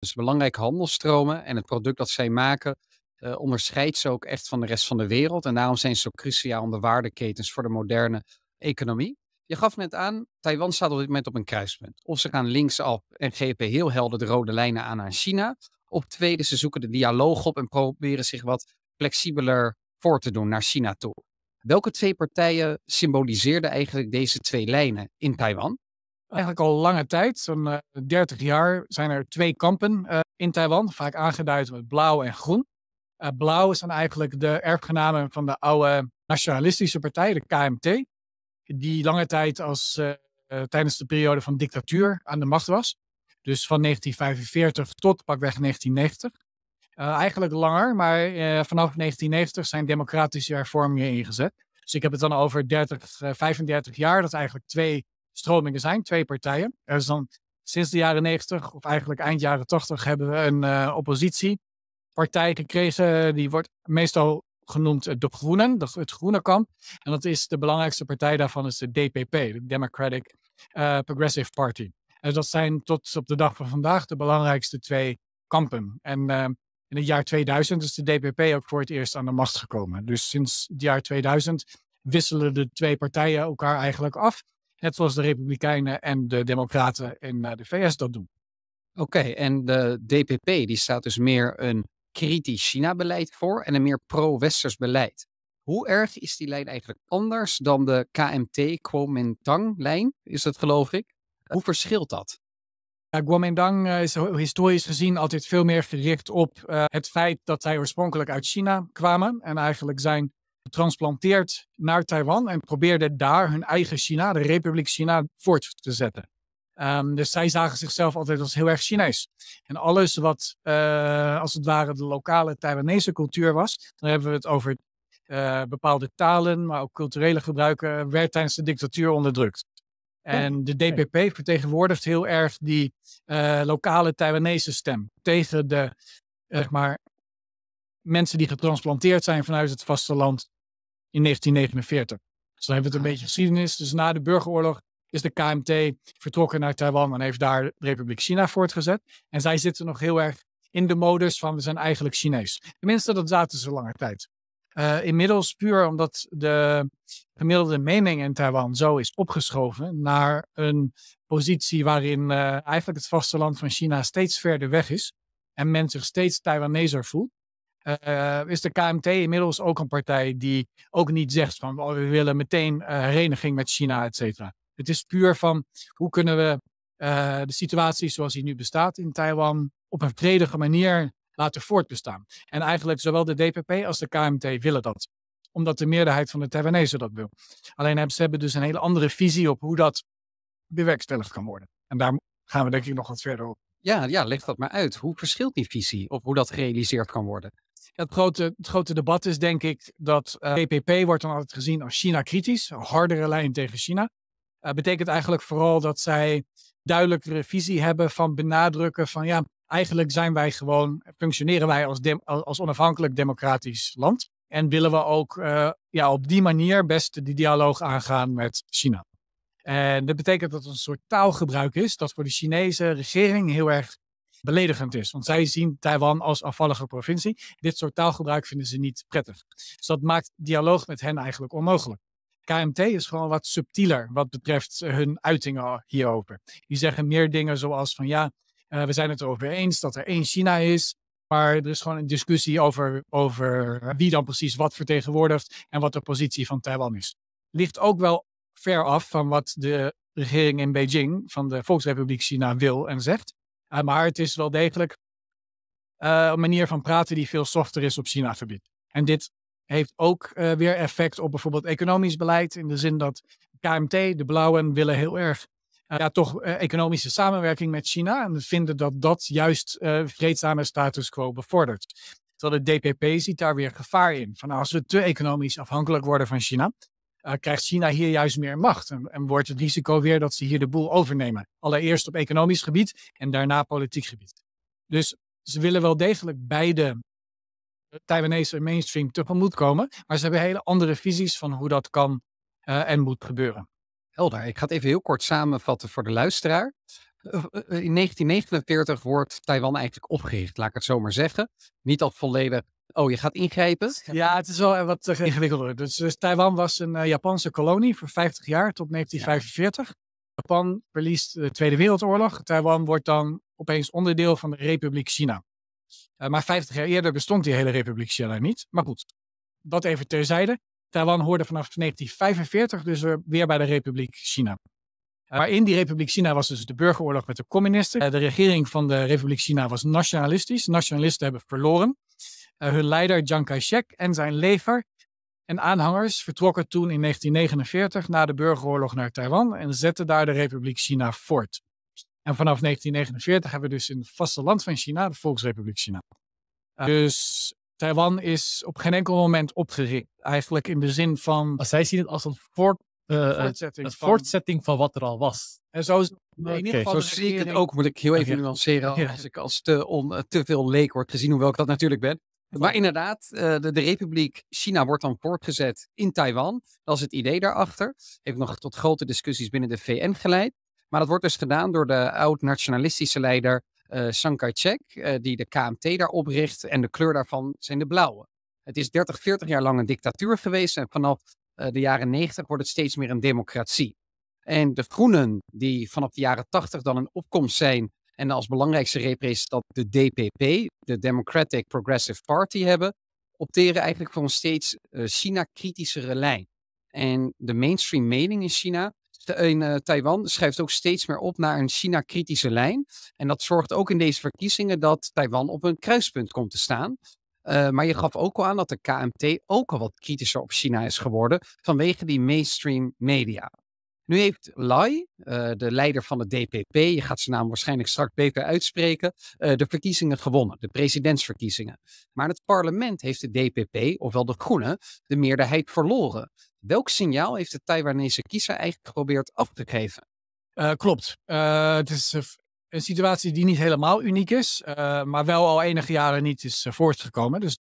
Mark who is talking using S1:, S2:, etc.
S1: Dus belangrijke handelsstromen en het product dat zij maken eh, onderscheidt ze ook echt van de rest van de wereld. En daarom zijn ze zo cruciaal om de waardeketens voor de moderne economie. Je gaf net aan, Taiwan staat op dit moment op een kruispunt. Of ze gaan linksaf en geven heel helder de rode lijnen aan aan China. Of tweede, ze zoeken de dialoog op en proberen zich wat flexibeler voor te doen naar China toe. Welke twee partijen symboliseerden eigenlijk deze twee lijnen in Taiwan?
S2: eigenlijk al lange tijd, zo'n 30 eh, jaar, zijn er twee kampen eh, in Taiwan, vaak aangeduid met blauw en groen. Uh, blauw zijn eigenlijk de erfgenamen van de oude nationalistische partij, de KMT, die lange tijd als, tijdens de periode van dictatuur aan de macht was. Dus van 1945 tot pakweg 1990. eigenlijk langer, maar vanaf 1990 zijn democratische hervormingen ingezet. Dus ik heb het dan over 30, 35 jaar, dat eigenlijk twee stromingen zijn, twee partijen. Er is dan sinds de jaren 90, of eigenlijk eind jaren 80, hebben we een eh, oppositiepartij gekregen. Die wordt meestal genoemd eh, de Groenen, het Groene Kamp. En dat is de belangrijkste partij daarvan, is de DPP, de Democratic eh, Progressive Party. En dat zijn tot op de dag van vandaag de belangrijkste twee kampen. En in het jaar 2000 is de DPP ook voor het eerst aan de macht gekomen. Dus sinds het jaar 2000 wisselen de twee partijen elkaar eigenlijk af. Net
S1: zoals de Republikeinen en de Democraten in eh, de VS dat doen. Oké, en de DPP die staat dus meer een kritisch China-beleid voor en een meer pro-westers beleid. Hoe erg is die lijn eigenlijk anders dan de KMT, Kuomintang-lijn, is dat geloof ik? Hoe verschilt dat? Ja, Kuomintang eh, is historisch
S2: gezien altijd veel meer gericht op eh, het feit dat zij oorspronkelijk uit China kwamen en eigenlijk zijn getransplanteerd naar Taiwan en probeerden daar hun eigen China, de Republiek China, voort te zetten. Ehm, dus zij zagen zichzelf altijd als heel erg Chinees. En alles wat eh, als het ware de lokale Taiwanese cultuur was, dan hebben we het over eh, bepaalde talen, maar ook culturele gebruiken, werd tijdens de dictatuur onderdrukt. En de DPP vertegenwoordigt heel erg die eh, lokale Taiwanese stem tegen de zeg maar, mensen die getransplanteerd zijn vanuit het vasteland in 1949. Dus dan hebben we het een beetje geschiedenis. Dus na de burgeroorlog is de KMT vertrokken naar Taiwan en heeft daar de Republiek China voortgezet. En zij zitten nog heel erg in de modus van we zijn eigenlijk Chinees. Tenminste, dat zaten ze lange tijd. Eh, inmiddels puur omdat de gemiddelde mening in Taiwan zo is opgeschoven naar een positie waarin eh, eigenlijk het vasteland van China steeds verder weg is en men zich steeds Taiwanezer voelt, eh, is de KMT inmiddels ook een partij die ook niet zegt van oh, we willen meteen eh, hereniging met China, et cetera. Het is puur van hoe kunnen we eh, de situatie zoals die nu bestaat in Taiwan op een vredige manier laten voortbestaan. En eigenlijk zowel de DPP als de KMT willen dat omdat de meerderheid van de Taiwanese dat wil. Alleen ze hebben dus een hele andere visie op hoe dat
S1: bewerkstelligd kan worden. En daar gaan
S2: we denk ik nog wat verder op.
S1: Ja, ja, leg dat maar uit. Hoe verschilt die visie op hoe dat gerealiseerd kan worden?
S2: Het grote, het grote debat is denk ik dat uh, eh, PPP wordt dan altijd gezien als China-kritisch, een hardere lijn tegen China. Uh, betekent eigenlijk vooral dat zij duidelijkere visie hebben van benadrukken van ja, eigenlijk zijn wij gewoon, functioneren wij als, als onafhankelijk democratisch land. En willen we ook eh, ja, op die manier best die dialoog aangaan met China. En dat betekent dat het een soort taalgebruik is dat voor de Chinese regering heel erg beledigend is. Want zij zien Taiwan als afvallige provincie. Dit soort taalgebruik vinden ze niet prettig. Dus dat maakt dialoog met hen eigenlijk onmogelijk. KMT is gewoon wat subtieler wat betreft eh, hun uitingen hierover. Die zeggen meer dingen zoals van ja, eh, we zijn het erover eens dat er één China is. Maar er is gewoon een discussie over, over eh, wie dan precies wat vertegenwoordigt en wat de positie van Taiwan is. Ligt ook wel ver af van wat de regering in Beijing van de Volksrepubliek China wil en zegt. Eh, maar het is wel degelijk eh, een manier van praten die veel softer is op China-gebied. En dit heeft ook eh, weer effect op bijvoorbeeld economisch beleid. In de zin dat KMT, de Blauwen, willen heel erg ja, toch economische samenwerking met China. En vinden dat dat juist vreedzame status quo bevordert. Terwijl de DPP ziet daar weer gevaar in. Van als we te economisch afhankelijk worden van China, eh, krijgt China hier juist meer macht. En, en, wordt het risico weer dat ze hier de boel overnemen. Allereerst op economisch gebied en daarna politiek gebied. Dus ze willen wel degelijk beide eh, Taiwanese mainstream tegemoet komen.
S1: Maar ze hebben hele andere visies van hoe dat kan eh, en moet gebeuren. Helder. Ik ga het even heel kort samenvatten voor de luisteraar. In 1949 wordt Taiwan eigenlijk opgericht, laat ik het zo maar zeggen. Niet al volledig Oh, je gaat ingrijpen? Ja, het is wel eh,
S2: wat eh, ingewikkelder. Dus, eh, Taiwan was een Japanse kolonie voor 50 jaar tot 1945. Japan verliest de Tweede Wereldoorlog. Taiwan wordt dan opeens onderdeel van de Republiek China. maar 50 jaar eerder bestond die hele Republiek China niet. Maar goed, dat even terzijde. Taiwan hoorde vanaf 1945 dus weer bij de Republiek China. Maar in die Republiek China was dus de burgeroorlog met de communisten. De regering van de Republiek China was nationalistisch. Nationalisten hebben verloren. Eh, hun leider Chiang Kai-shek en zijn leger en aanhangers vertrokken toen in 1949 na de burgeroorlog naar Taiwan en zetten daar de Republiek China voort. En vanaf 1949 hebben we dus in het vasteland van China de Volksrepubliek China. Eh, dus Taiwan is op geen enkel moment opgericht. Eigenlijk in de zin van. Als zij zien het als een voort, eh, voortzetting, van, wat er
S1: al was. En zo,
S2: in ieder geval zo zie ik het ook, moet ik heel even nuanceren. Als ik
S1: als te, te veel leek word gezien, hoewel ik dat natuurlijk ben. Maar inderdaad, eh, de, de, Republiek China wordt dan voortgezet in Taiwan. Dat is het idee daarachter. Heeft nog tot grote discussies binnen de VN geleid. Maar dat wordt dus gedaan door de oud-nationalistische leider uh, Chiang Kai-shek, eh, die de KMT daar opricht. En de kleur daarvan zijn de blauwe. Het is 30, 40 jaar lang een dictatuur geweest. En vanaf de jaren 90 wordt het steeds meer een democratie. En de groenen, die vanaf de jaren 80 dan een opkomst zijn en als belangrijkste representant de DPP, de Democratic Progressive Party, hebben, opteren eigenlijk voor een steeds eh, China-kritischere lijn. En de mainstream mening in China, in eh, Taiwan, schrijft ook steeds meer op naar een China-kritische lijn. En dat zorgt ook in deze verkiezingen dat Taiwan op een kruispunt komt te staan. Eh, maar je gaf ook al aan dat de KMT ook al wat kritischer op China is geworden vanwege die mainstream media. Nu heeft Lai, eh, de leider van het DPP, je gaat zijn naam waarschijnlijk straks beter uitspreken, eh, de verkiezingen gewonnen, de presidentsverkiezingen. Maar het parlement heeft de DPP, ofwel de Groenen, de meerderheid verloren. Welk signaal heeft de Taiwanese kiezer eigenlijk geprobeerd af te geven?
S2: Eh, klopt. het is een situatie die niet helemaal uniek is, maar wel al enige jaren niet is voortgekomen. Dus